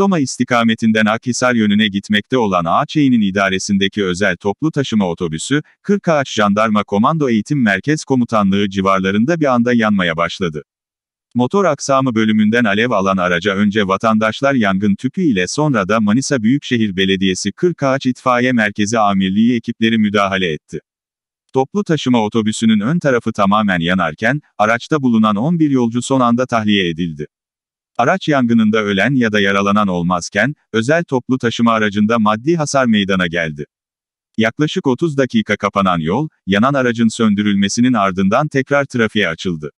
Soma istikametinden Akhisar yönüne gitmekte olan Ağaçeğin'in idaresindeki özel toplu taşıma otobüsü, 40 Ağaç Jandarma Komando Eğitim Merkez Komutanlığı civarlarında bir anda yanmaya başladı. Motor aksamı bölümünden alev alan araca önce vatandaşlar yangın tüpü ile sonra da Manisa Büyükşehir Belediyesi 40 Ağaç İtfaiye Merkezi Amirliği ekipleri müdahale etti. Toplu taşıma otobüsünün ön tarafı tamamen yanarken, araçta bulunan 11 yolcu son anda tahliye edildi. Araç yangınında ölen ya da yaralanan olmazken, özel toplu taşıma aracında maddi hasar meydana geldi. Yaklaşık 30 dakika kapanan yol, yanan aracın söndürülmesinin ardından tekrar trafiğe açıldı.